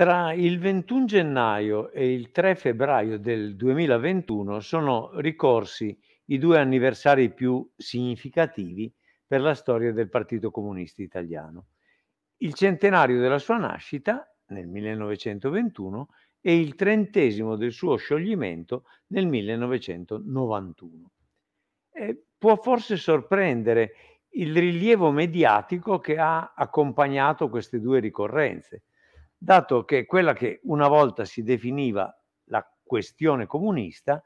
Tra il 21 gennaio e il 3 febbraio del 2021 sono ricorsi i due anniversari più significativi per la storia del Partito Comunista Italiano, il centenario della sua nascita nel 1921 e il trentesimo del suo scioglimento nel 1991. E eh, può forse sorprendere il rilievo mediatico che ha accompagnato queste due ricorrenze dato che quella che una volta si definiva la questione comunista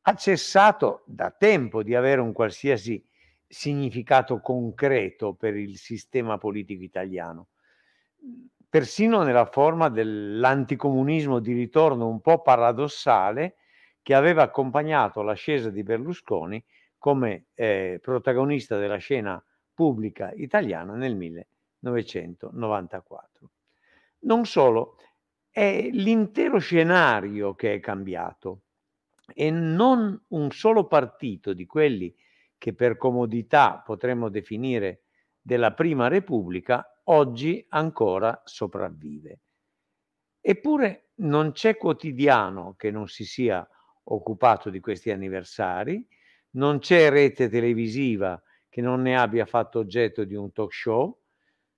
ha cessato da tempo di avere un qualsiasi significato concreto per il sistema politico italiano, persino nella forma dell'anticomunismo di ritorno un po' paradossale che aveva accompagnato l'ascesa di Berlusconi come eh, protagonista della scena pubblica italiana nel 1994. Non solo, è l'intero scenario che è cambiato e non un solo partito di quelli che per comodità potremmo definire della Prima Repubblica oggi ancora sopravvive. Eppure non c'è quotidiano che non si sia occupato di questi anniversari, non c'è rete televisiva che non ne abbia fatto oggetto di un talk show,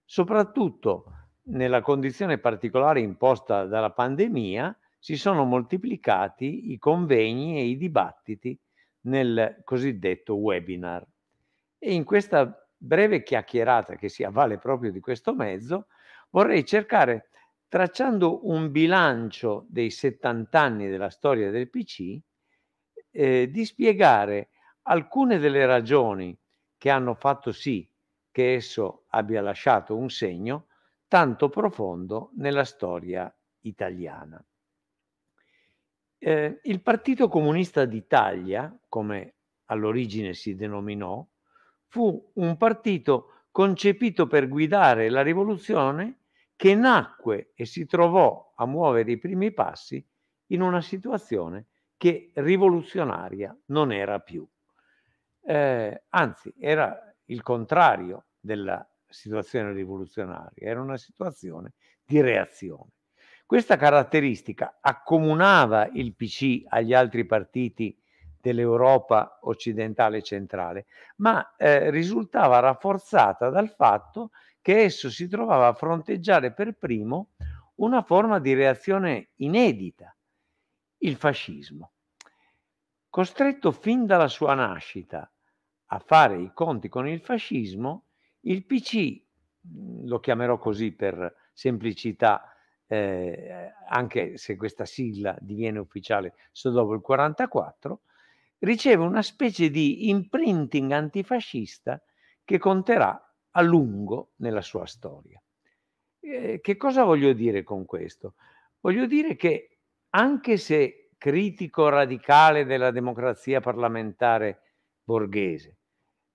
soprattutto nella condizione particolare imposta dalla pandemia, si sono moltiplicati i convegni e i dibattiti nel cosiddetto webinar. E in questa breve chiacchierata che si avvale proprio di questo mezzo, vorrei cercare, tracciando un bilancio dei 70 anni della storia del PC, eh, di spiegare alcune delle ragioni che hanno fatto sì che esso abbia lasciato un segno tanto profondo nella storia italiana. Eh, il Partito Comunista d'Italia, come all'origine si denominò, fu un partito concepito per guidare la rivoluzione che nacque e si trovò a muovere i primi passi in una situazione che rivoluzionaria non era più. Eh, anzi, era il contrario della situazione rivoluzionaria, era una situazione di reazione. Questa caratteristica accomunava il PC agli altri partiti dell'Europa occidentale centrale, ma eh, risultava rafforzata dal fatto che esso si trovava a fronteggiare per primo una forma di reazione inedita, il fascismo. Costretto fin dalla sua nascita a fare i conti con il fascismo, il PC, mhmm, lo chiamerò così per semplicità, eh, anche se questa sigla diviene ufficiale solo dopo il 44, riceve una specie di imprinting antifascista che conterà a lungo nella sua storia. Eh, che cosa voglio dire con questo? Voglio dire che anche se critico radicale della democrazia parlamentare borghese,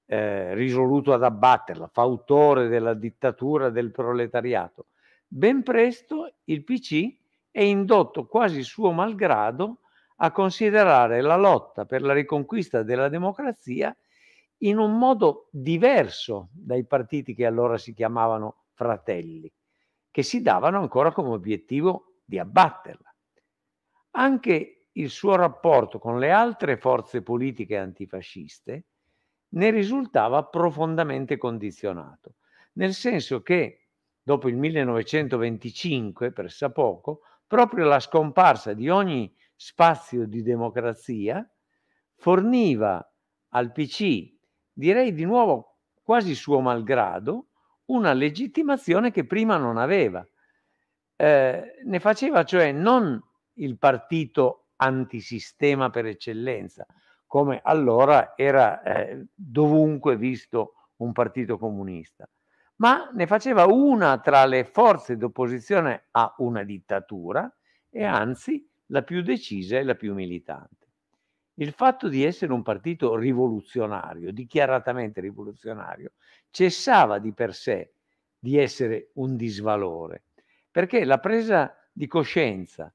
eh, risoluto ad abbatterla, fautore della dittatura del proletariato. Ben presto il PC è indotto quasi suo malgrado a considerare la lotta per la riconquista della democrazia in un modo diverso dai partiti che allora si chiamavano fratelli, che si davano ancora come obiettivo di abbatterla. Anche il suo rapporto con le altre forze politiche antifasciste ne risultava profondamente condizionato, nel senso che dopo il 1925, pressa poco, proprio la scomparsa di ogni spazio di democrazia forniva al PC, direi di nuovo quasi suo malgrado, una legittimazione che prima non aveva. Eh, ne faceva cioè non il partito antisistema per eccellenza, come allora era eh, dovunque visto un partito comunista, ma ne faceva una tra le forze d'opposizione a una dittatura e anzi la più decisa e la più militante. Il fatto di essere un partito rivoluzionario, dichiaratamente rivoluzionario, cessava di per sé di essere un disvalore, perché la presa di coscienza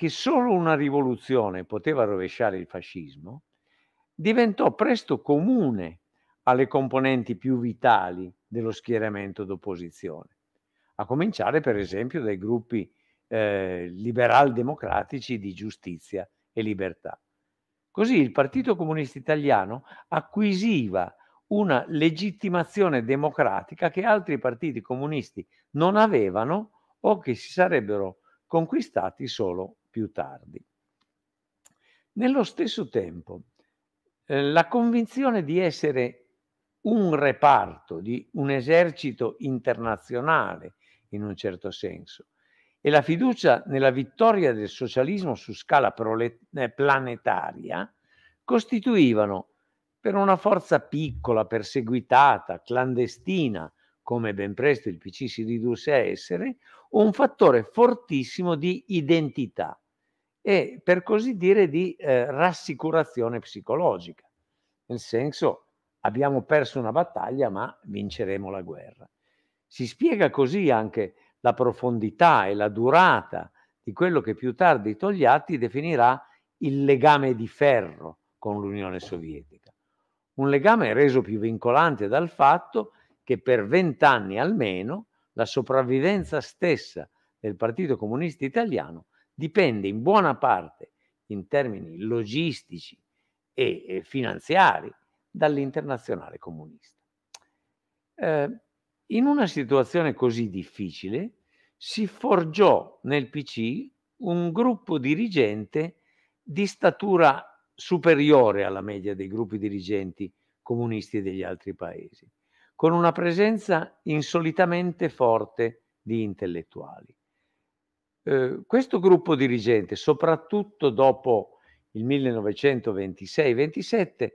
che solo una rivoluzione poteva rovesciare il fascismo, diventò presto comune alle componenti più vitali dello schieramento d'opposizione, a cominciare per esempio dai gruppi eh, liberal-democratici di giustizia e libertà. Così il Partito Comunista Italiano acquisiva una legittimazione democratica che altri partiti comunisti non avevano o che si sarebbero conquistati solo più tardi. Nello stesso tempo, eh, la convinzione di essere un reparto, di un esercito internazionale, in un certo senso, e la fiducia nella vittoria del socialismo su scala eh, planetaria costituivano per una forza piccola, perseguitata, clandestina, come ben presto il PC si ridusse a essere, un fattore fortissimo di identità e per così dire di eh, rassicurazione psicologica, nel senso abbiamo perso una battaglia ma vinceremo la guerra. Si spiega così anche la profondità e la durata di quello che più tardi Togliatti definirà il legame di ferro con l'Unione Sovietica. Un legame reso più vincolante dal fatto che per vent'anni almeno la sopravvivenza stessa del Partito Comunista Italiano dipende in buona parte in termini logistici e, finanziari dall'internazionale comunista. Eh, in una situazione così difficile si forgiò nel PC un gruppo dirigente di statura superiore alla media dei gruppi dirigenti comunisti degli altri paesi, con una presenza insolitamente forte di intellettuali. Ehm, questo gruppo dirigente, soprattutto dopo il 1926-27,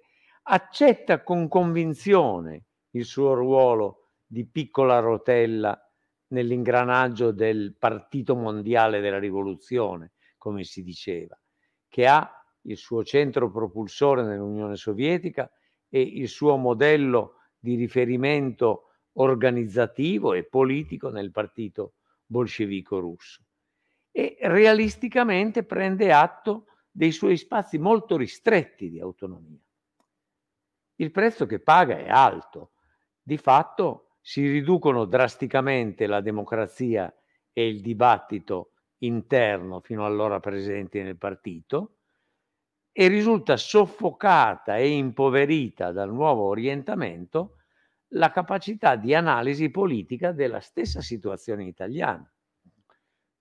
accetta con convinzione il suo ruolo di piccola rotella nell'ingranaggio del Partito Mondiale della Rivoluzione, come si diceva, che ha il suo centro propulsore nell'Unione Sovietica e il suo modello di riferimento organizzativo e politico nel partito bolscevico russo e realisticamente prende atto dei suoi spazi molto ristretti di autonomia. Il prezzo che paga è alto, di fatto si riducono drasticamente la democrazia e il dibattito interno fino allora presenti nel partito e risulta soffocata e impoverita dal nuovo orientamento la capacità di analisi politica della stessa situazione italiana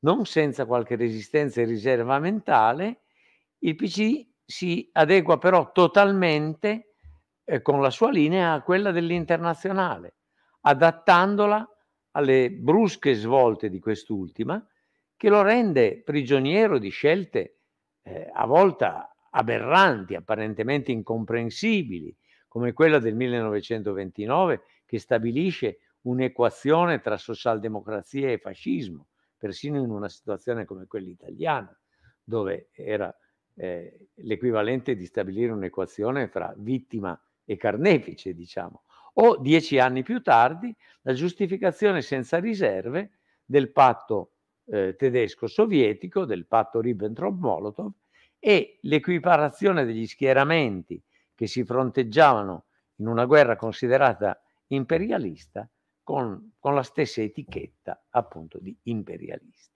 non senza qualche resistenza e riserva mentale, il PC si adegua però totalmente eh, con la sua linea a quella dell'internazionale, adattandola alle brusche svolte di quest'ultima, che lo rende prigioniero di scelte eh, a volte aberranti, apparentemente incomprensibili, come quella del 1929 che stabilisce un'equazione tra socialdemocrazia e fascismo, persino in una situazione come quella italiana, dove era eh, l'equivalente di stabilire un'equazione fra vittima e carnefice, diciamo, o dieci anni più tardi la giustificazione senza riserve del patto eh, tedesco-sovietico, del patto Ribbentrop-Molotov e l'equiparazione degli schieramenti che si fronteggiavano in una guerra considerata imperialista con, con la stessa etichetta appunto di imperialisti.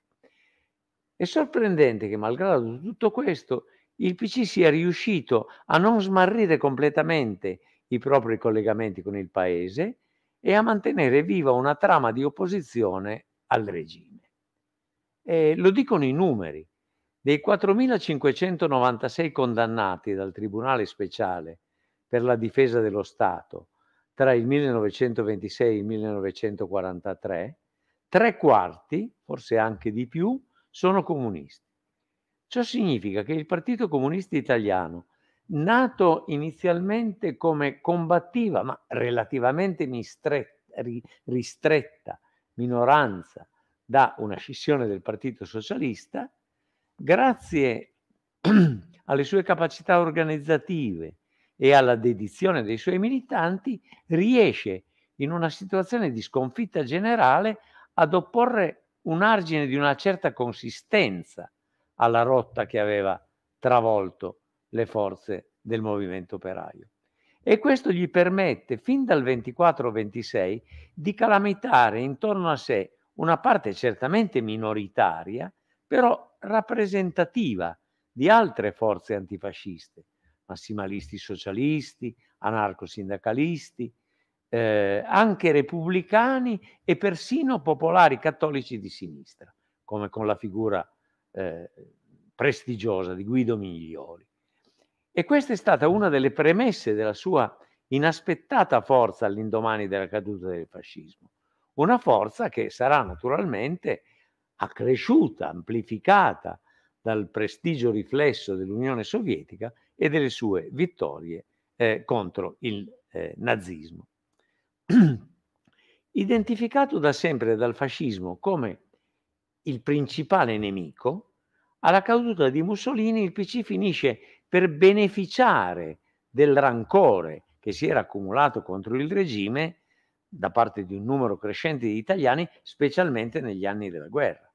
È sorprendente che malgrado tutto questo il PC sia riuscito a non smarrire completamente i propri collegamenti con il paese e a mantenere viva una trama di opposizione al regime. E lo dicono i numeri. Dei 4.596 condannati dal Tribunale speciale per la difesa dello Stato tra il 1926 e il 1943, tre quarti, forse anche di più, sono comunisti. Ciò significa che il Partito Comunista Italiano, nato inizialmente come combattiva, ma relativamente ristretta minoranza da una scissione del Partito Socialista, grazie alle sue capacità organizzative e alla dedizione dei suoi militanti, riesce in una situazione di sconfitta generale ad opporre un argine di una certa consistenza alla rotta che aveva travolto le forze del movimento operaio. E questo gli permette, fin dal 24-26, di calamitare intorno a sé una parte certamente minoritaria, però rappresentativa di altre forze antifasciste, massimalisti socialisti, anarcosindacalisti, eh, anche repubblicani e persino popolari cattolici di sinistra, come con la figura eh, prestigiosa di Guido Miglioli. E questa è stata una delle premesse della sua inaspettata forza all'indomani della caduta del fascismo, una forza che sarà naturalmente accresciuta, amplificata dal prestigio riflesso dell'Unione Sovietica e delle sue vittorie eh, contro il eh, nazismo. Identificato da sempre dal fascismo come il principale nemico, alla caduta di Mussolini il PC finisce per beneficiare del rancore che si era accumulato contro il regime da parte di un numero crescente di italiani, specialmente negli anni della guerra.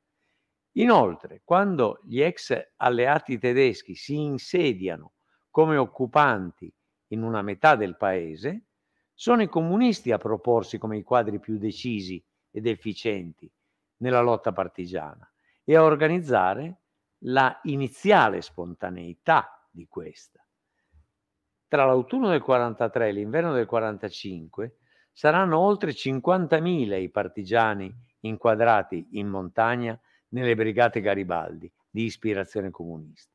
Inoltre, quando gli ex alleati tedeschi si insediano come occupanti in una metà del paese, sono i comunisti a proporsi come i quadri più decisi ed efficienti nella lotta partigiana e a organizzare la iniziale spontaneità di questa. Tra l'autunno del 43 e l'inverno del 45 saranno oltre 50.000 i partigiani inquadrati in montagna nelle brigate Garibaldi di ispirazione comunista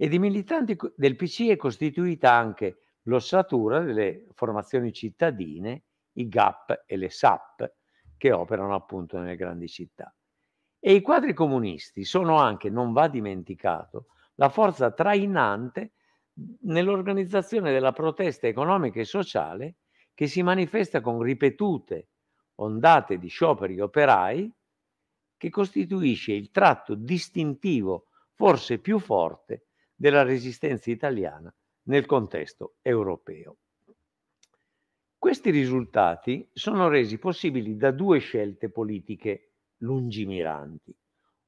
e di militanti del PC è costituita anche l'ossatura delle formazioni cittadine, i GAP e le SAP, che operano appunto nelle grandi città. E i quadri comunisti sono anche, non va dimenticato, la forza trainante nell'organizzazione della protesta economica e sociale che si manifesta con ripetute ondate di scioperi operai che costituisce il tratto distintivo forse più forte della resistenza italiana nel contesto europeo. Questi risultati sono resi possibili da due scelte politiche lungimiranti.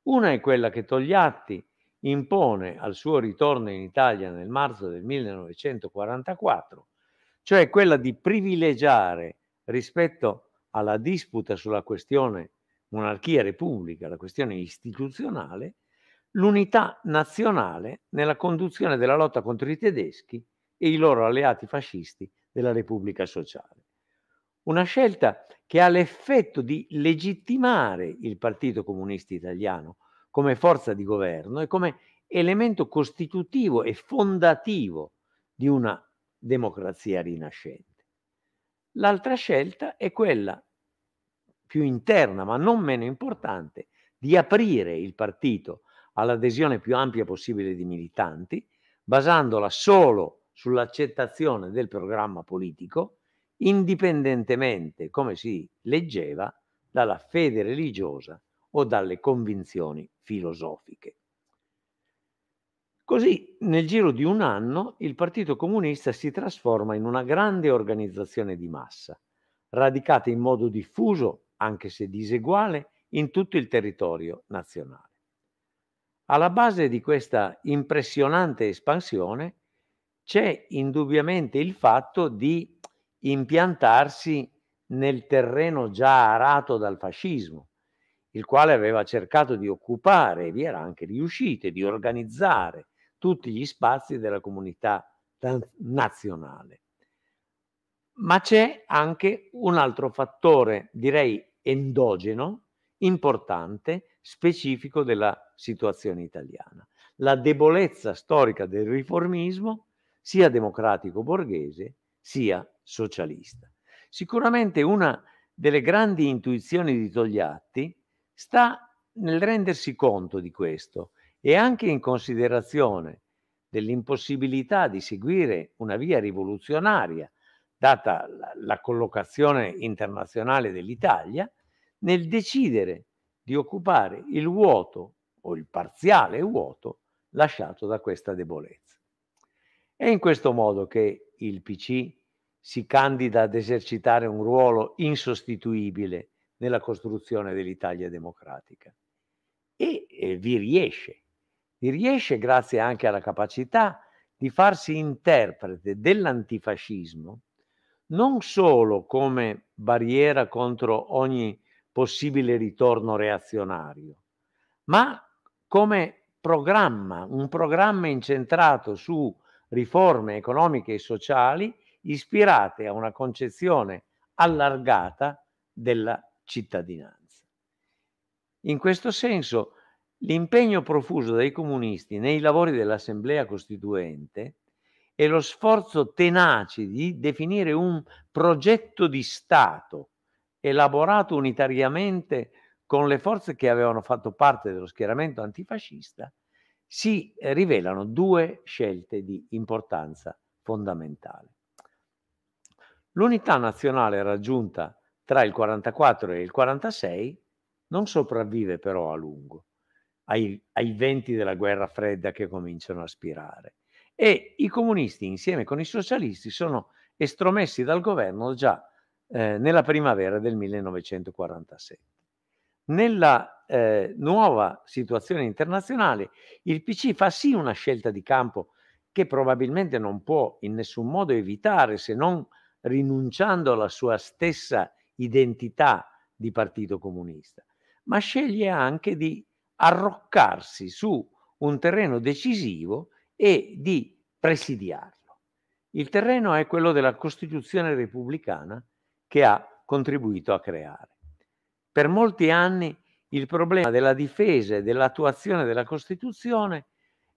Una è quella che Togliatti impone al suo ritorno in Italia nel marzo del 1944, cioè quella di privilegiare rispetto alla disputa sulla questione monarchia-repubblica, la questione istituzionale, l'unità nazionale nella conduzione della lotta contro i tedeschi e i loro alleati fascisti della Repubblica Sociale. Una scelta che ha l'effetto di legittimare il Partito Comunista Italiano come forza di governo e come elemento costitutivo e fondativo di una democrazia rinascente. L'altra scelta è quella più interna, ma non meno importante, di aprire il partito all'adesione più ampia possibile di militanti, basandola solo sull'accettazione del programma politico, indipendentemente, come si leggeva, dalla fede religiosa o dalle convinzioni filosofiche. Così, nel giro di un anno, il Partito Comunista si trasforma in una grande organizzazione di massa, radicata in modo diffuso, anche se diseguale, in tutto il territorio nazionale. Alla base di questa impressionante espansione c'è indubbiamente il fatto di impiantarsi nel terreno già arato dal fascismo, il quale aveva cercato di occupare, e vi era anche riuscito, di organizzare tutti gli spazi della comunità nazionale. Ma c'è anche un altro fattore, direi endogeno, importante, specifico della situazione italiana. La debolezza storica del riformismo, sia democratico borghese, sia socialista. Sicuramente una delle grandi intuizioni di Togliatti sta nel rendersi conto di questo e anche in considerazione dell'impossibilità di seguire una via rivoluzionaria, data la, collocazione internazionale dell'Italia, nel decidere di occupare il vuoto o il parziale vuoto lasciato da questa debolezza. È in questo modo che il PC si candida ad esercitare un ruolo insostituibile nella costruzione dell'Italia democratica e, e vi riesce. Vi riesce grazie anche alla capacità di farsi interprete dell'antifascismo non solo come barriera contro ogni possibile ritorno reazionario, ma come programma, un programma incentrato su riforme economiche e sociali ispirate a una concezione allargata della cittadinanza. In questo senso, l'impegno profuso dai comunisti nei lavori dell'Assemblea Costituente e lo sforzo tenace di definire un progetto di Stato elaborato unitariamente con le forze che avevano fatto parte dello schieramento antifascista, si eh, rivelano due scelte di importanza fondamentale. L'unità nazionale raggiunta tra il 44 e il 46 non sopravvive però a lungo ai, ai venti della guerra fredda che cominciano a spirare e i comunisti insieme con i socialisti sono estromessi dal governo già eh, nella primavera del 1947. Nella eh, nuova situazione internazionale il PC fa sì una scelta di campo che probabilmente non può in nessun modo evitare se non rinunciando alla sua stessa identità di partito comunista, ma sceglie anche di arroccarsi su un terreno decisivo e di presidiarlo. Il terreno è quello della Costituzione repubblicana che ha contribuito a creare. Per molti anni il problema della difesa e dell'attuazione della Costituzione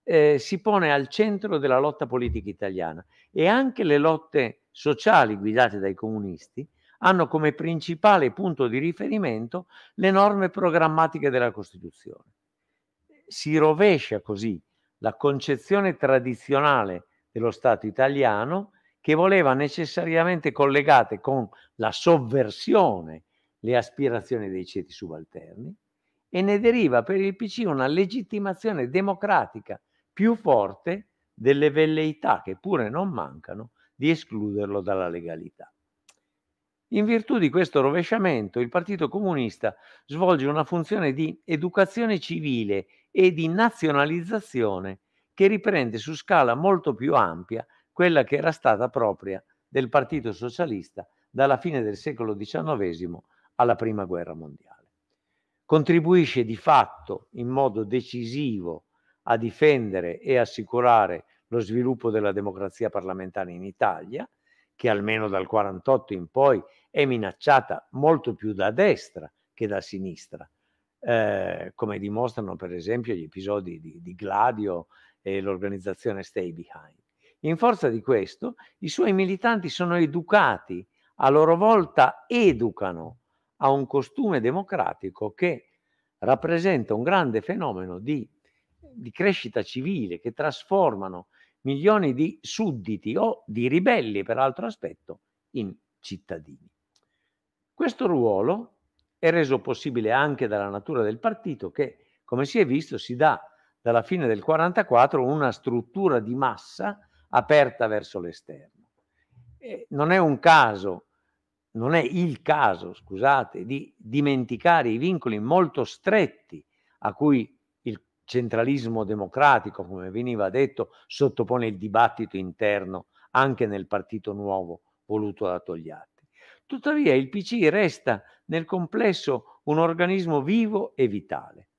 eh, si pone al centro della lotta politica italiana e anche le lotte sociali guidate dai comunisti hanno come principale punto di riferimento le norme programmatiche della Costituzione. Si rovescia così la concezione tradizionale dello Stato italiano che voleva necessariamente collegate con la sovversione le aspirazioni dei ceti subalterni e ne deriva per il PC una legittimazione democratica più forte delle velleità che pure non mancano di escluderlo dalla legalità. In virtù di questo rovesciamento, il Partito Comunista svolge una funzione di educazione civile e di nazionalizzazione che riprende su scala molto più ampia quella che era stata propria del Partito Socialista dalla fine del secolo XIX alla Prima Guerra Mondiale. Contribuisce di fatto in modo decisivo a difendere e assicurare lo sviluppo della democrazia parlamentare in Italia, che almeno dal 48 in poi è minacciata molto più da destra che da sinistra, eh, come dimostrano per esempio gli episodi di, di Gladio e l'organizzazione Stay Behind. In forza di questo, i suoi militanti sono educati, a loro volta educano a un costume democratico che rappresenta un grande fenomeno di, di crescita civile che trasformano milioni di sudditi o di ribelli, per altro aspetto, in cittadini. Questo ruolo è reso possibile anche dalla natura del partito che, come si è visto, si dà dalla fine del 1944 una struttura di massa aperta verso l'esterno. E non è un caso non è il caso, scusate, di dimenticare i vincoli molto stretti a cui il centralismo democratico, come veniva detto, sottopone il dibattito interno anche nel partito nuovo voluto da Togliatti. Tuttavia il PC resta nel complesso un organismo vivo e vitale,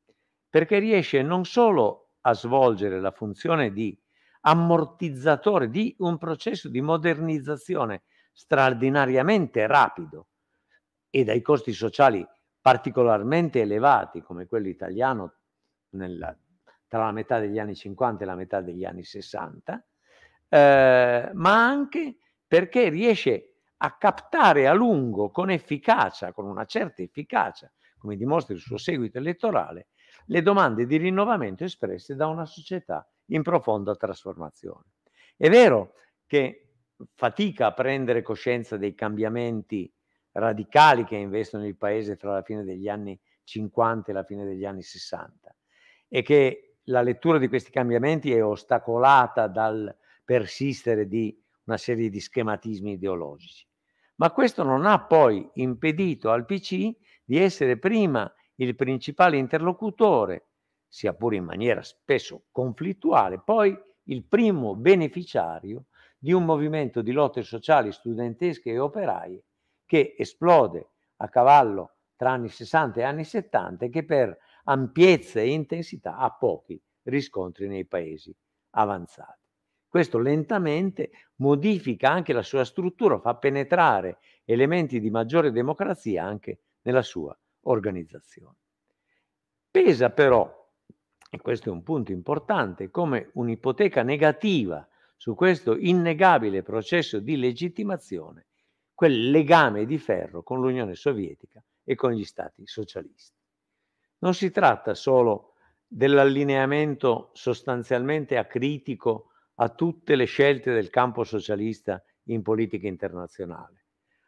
perché riesce non solo a svolgere la funzione di ammortizzatore di un processo di modernizzazione straordinariamente rapido e dai costi sociali particolarmente elevati come quello italiano nella, tra la metà degli anni 50 e la metà degli anni 60, eh, ma anche perché riesce a captare a lungo con efficacia, con una certa efficacia, come dimostra il suo seguito elettorale, le domande di rinnovamento espresse da una società in profonda trasformazione. È vero che fatica a prendere coscienza dei cambiamenti radicali che investono il paese tra la fine degli anni 50 e la fine degli anni 60 e che la lettura di questi cambiamenti è ostacolata dal persistere di una serie di schematismi ideologici. Ma questo non ha poi impedito al PC di essere prima il principale interlocutore, sia pure in maniera spesso conflittuale, poi il primo beneficiario di un movimento di lotte sociali studentesche e operaie che esplode a cavallo tra anni 60 e anni 70 e che per ampiezza e intensità ha pochi riscontri nei paesi avanzati. Questo lentamente modifica anche la sua struttura, fa penetrare elementi di maggiore democrazia anche nella sua organizzazione. Pesa però, e questo è un punto importante, come un'ipoteca negativa su questo innegabile processo di legittimazione quel legame di ferro con l'Unione Sovietica e con gli stati socialisti. Non si tratta solo dell'allineamento sostanzialmente acritico a tutte le scelte del campo socialista in politica internazionale,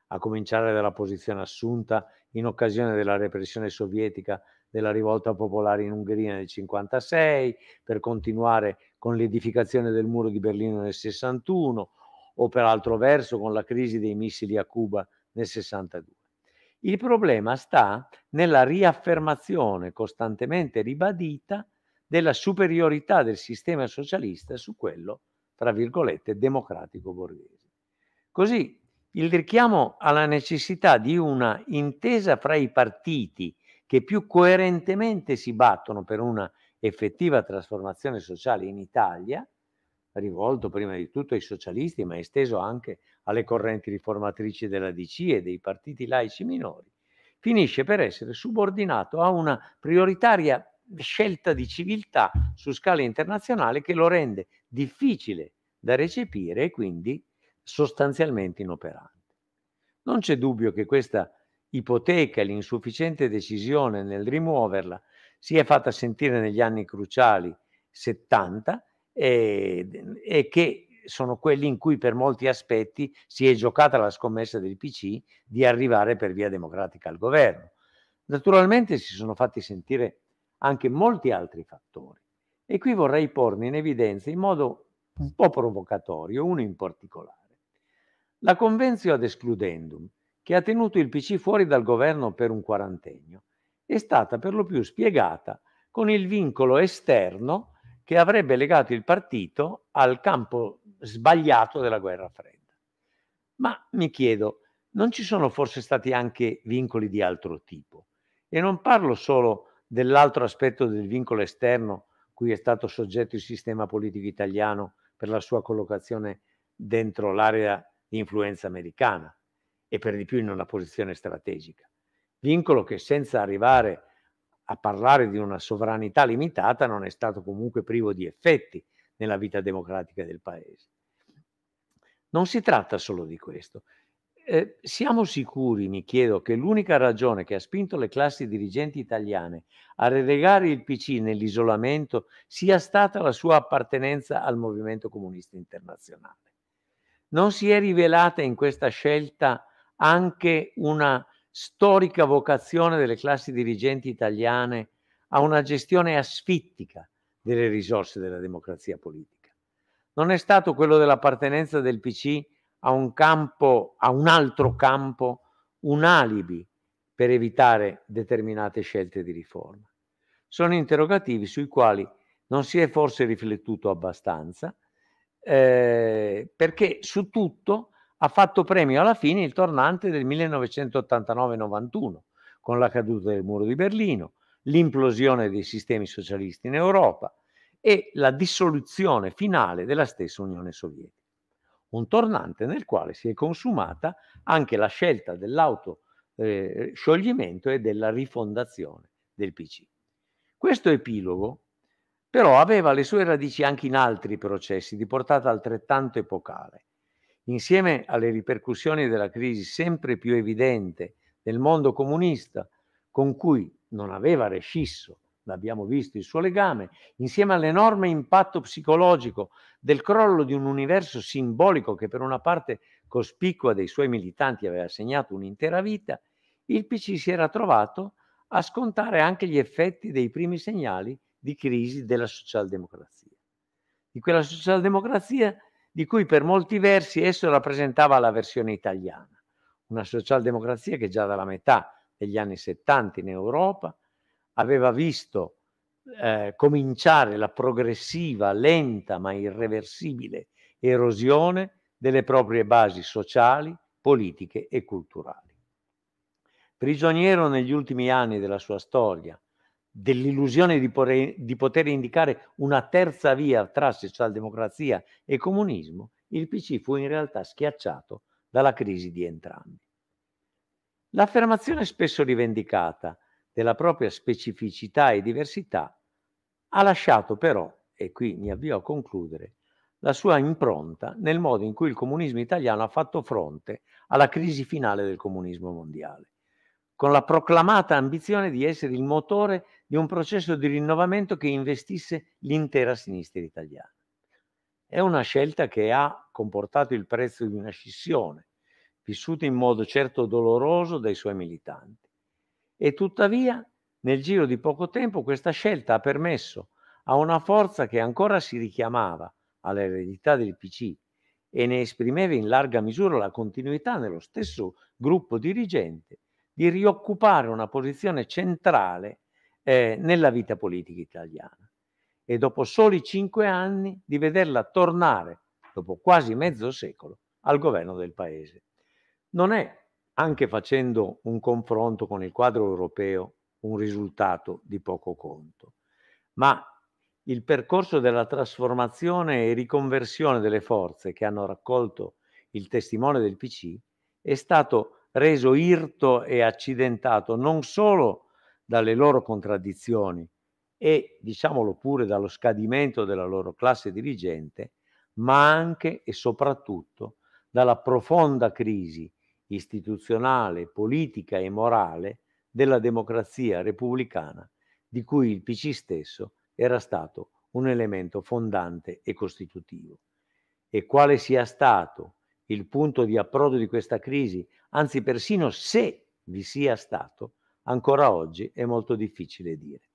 a cominciare dalla posizione assunta in occasione della repressione sovietica della rivolta popolare in Ungheria nel 1956, per continuare con l'edificazione del muro di Berlino nel 61 o per altro verso con la crisi dei missili a Cuba nel 62. Il problema sta nella riaffermazione costantemente ribadita della superiorità del sistema socialista su quello, tra virgolette, democratico borghese. Così il richiamo alla necessità di una intesa fra i partiti che più coerentemente si battono per una effettiva trasformazione sociale in Italia, rivolto prima di tutto ai socialisti, ma esteso anche alle correnti riformatrici della DC e dei partiti laici minori, finisce per essere subordinato a una prioritaria scelta di civiltà su scala internazionale che lo rende difficile da recepire e quindi sostanzialmente inoperante. Non c'è dubbio che questa ipoteca e l'insufficiente decisione nel rimuoverla si è fatta sentire negli anni cruciali 70 e, e che sono quelli in cui per molti aspetti si è giocata la scommessa del PC di arrivare per via democratica al governo. Naturalmente si sono fatti sentire anche molti altri fattori e qui vorrei porne in evidenza in modo un po' provocatorio uno in particolare. La convenzione ad escludendum che ha tenuto il PC fuori dal governo per un quarantennio, è stata per lo più spiegata con il vincolo esterno che avrebbe legato il partito al campo sbagliato della guerra fredda. Ma mi chiedo, non ci sono forse stati anche vincoli di altro tipo? E non parlo solo dell'altro aspetto del vincolo esterno cui è stato soggetto il sistema politico italiano per la sua collocazione dentro l'area di influenza americana, e per di più in una posizione strategica. Vincolo che senza arrivare a parlare di una sovranità limitata non è stato comunque privo di effetti nella vita democratica del Paese. Non si tratta solo di questo. Eh, siamo sicuri, mi chiedo, che l'unica ragione che ha spinto le classi dirigenti italiane a relegare il PC nell'isolamento sia stata la sua appartenenza al movimento comunista internazionale. Non si è rivelata in questa scelta anche una storica vocazione delle classi dirigenti italiane a una gestione asfittica delle risorse della democrazia politica. Non è stato quello dell'appartenenza del PC a un, campo, a un altro campo, un alibi per evitare determinate scelte di riforma. Sono interrogativi sui quali non si è forse riflettuto abbastanza, eh, perché su tutto ha fatto premio alla fine il tornante del 1989-91, con la caduta del muro di Berlino, l'implosione dei sistemi socialisti in Europa e la dissoluzione finale della stessa Unione Sovietica. Un tornante nel quale si è consumata anche la scelta dell'autoscioglimento eh, e della rifondazione del PC. Questo epilogo però aveva le sue radici anche in altri processi di portata altrettanto epocale Insieme alle ripercussioni della crisi sempre più evidente del mondo comunista, con cui non aveva rescisso, l'abbiamo visto, il suo legame, insieme all'enorme impatto psicologico del crollo di un universo simbolico che per una parte cospicua dei suoi militanti aveva segnato un'intera vita, il PC si era trovato a scontare anche gli effetti dei primi segnali di crisi della socialdemocrazia. Di quella socialdemocrazia di cui per molti versi esso rappresentava la versione italiana, una socialdemocrazia che già dalla metà degli anni 70 in Europa aveva visto eh, cominciare la progressiva, lenta ma irreversibile erosione delle proprie basi sociali, politiche e culturali. Prigioniero negli ultimi anni della sua storia dell'illusione di, porre, di poter indicare una terza via tra socialdemocrazia e comunismo, il PC fu in realtà schiacciato dalla crisi di entrambi. L'affermazione spesso rivendicata della propria specificità e diversità ha lasciato però, e qui mi avvio a concludere, la sua impronta nel modo in cui il comunismo italiano ha fatto fronte alla crisi finale del comunismo mondiale, con la proclamata ambizione di essere il motore di un processo di rinnovamento che investisse l'intera sinistra italiana. È una scelta che ha comportato il prezzo di una scissione, vissuta in modo certo doloroso dai suoi militanti. E tuttavia, nel giro di poco tempo, questa scelta ha permesso a una forza che ancora si richiamava all'eredità del PC e ne esprimeva in larga misura la continuità nello stesso gruppo dirigente, di rioccupare una posizione centrale eh, nella vita politica italiana. E dopo soli cinque anni di vederla tornare, dopo quasi mezzo secolo, al governo del Paese. Non è, anche facendo un confronto con il quadro europeo, un risultato di poco conto, ma il percorso della trasformazione e riconversione delle forze che hanno raccolto il testimone del PC è stato reso irto e accidentato non solo dalle loro contraddizioni e, diciamolo pure, dallo scadimento della loro classe dirigente, ma anche e soprattutto dalla profonda crisi istituzionale, politica e morale della democrazia repubblicana, di cui il PC stesso era stato un elemento fondante e costitutivo. E quale sia stato il punto di approdo di questa crisi, anzi persino se vi sia stato, ancora oggi è molto difficile dire.